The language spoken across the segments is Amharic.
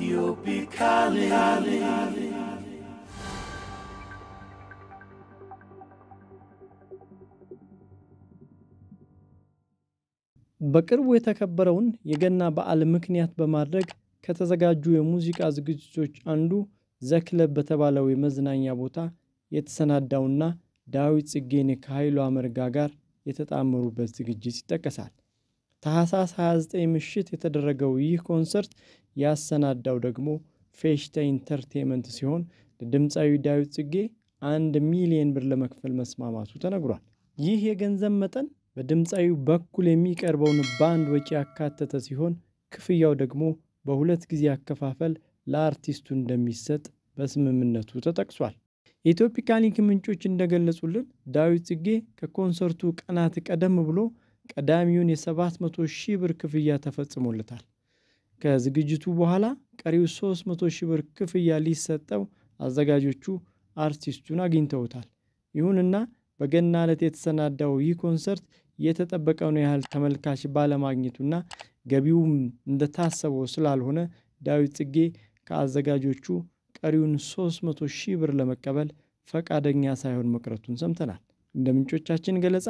Tropicale. በቅርቡ የተከበረውን የገና በዓል ምክንያት በማድረግ ከተዘጋጁ የሙዚቃ ዝግጅቶች አንዱ ዘክለብ በተባለው የመዝናኛ ቦታ የተሰናዳውና ዳዊት ጽጌኔ ከኃይሉ አመርጋ ጋር የተጣመሩበት ዝግጅት ይጠቀሳል። ታህሳስ 29 ምሽት የተደረገው ይህ ኮንሰርት ያሰናዳው ደግሞ ፌሽታ ኢንተርቴንመንት ሲሆን ለድምፃዊ ዳዊት ጽጌ አንድ ሚሊየን ብር ለመክፈል መስማማቱ ተነግሯል። ይህ የገንዘብ መጠን በድምፃዊ በኩል የሚቀርበውን ባንድ ወጪ ያካተተ ሲሆን ክፍያው ደግሞ በሁለት ጊዜ አከፋፈል ለአርቲስቱ እንደሚሰጥ በስምምነቱ ተጠቅሷል። የኢትዮፒካሊንክ ምንጮች እንደገለጹልን ዳዊት ጽጌ ከኮንሰርቱ ቀናት ቀደም ብሎ ቀዳሚውን የ700 ሺህ ብር ክፍያ ተፈጽሞለታል። ከዝግጅቱ በኋላ ቀሪው 300 ሺህ ብር ክፍያ ሊሰጠው አዘጋጆቹ አርቲስቱን አግኝተውታል። ይሁንና በገና ዕለት የተሰናዳው ይህ ኮንሰርት የተጠበቀውን ያህል ተመልካች ባለማግኘቱና ገቢውም እንደታሰበው ስላልሆነ ዳዊት ጽጌ ከአዘጋጆቹ ቀሪውን 300 ሺህ ብር ለመቀበል ፈቃደኛ ሳይሆን መቅረቱን ሰምተናል። እንደ ምንጮቻችን ገለጻ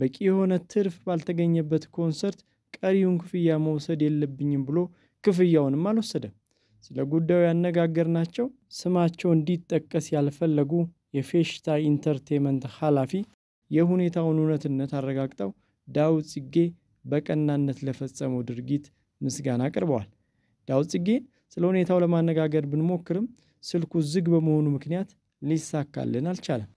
በቂ የሆነ ትርፍ ባልተገኘበት ኮንሰርት ቀሪውን ክፍያ መውሰድ የለብኝም ብሎ ክፍያውንም አልወሰደም። ስለ ጉዳዩ ያነጋገርናቸው ስማቸው እንዲጠቀስ ያልፈለጉ የፌሽታ ኢንተርቴመንት ኃላፊ የሁኔታውን እውነትነት አረጋግጠው ዳዊት ጽጌ በቀናነት ለፈጸመው ድርጊት ምስጋና አቅርበዋል። ዳዊት ጽጌ ስለ ሁኔታው ለማነጋገር ብንሞክርም ስልኩ ዝግ በመሆኑ ምክንያት ሊሳካልን አልቻለም።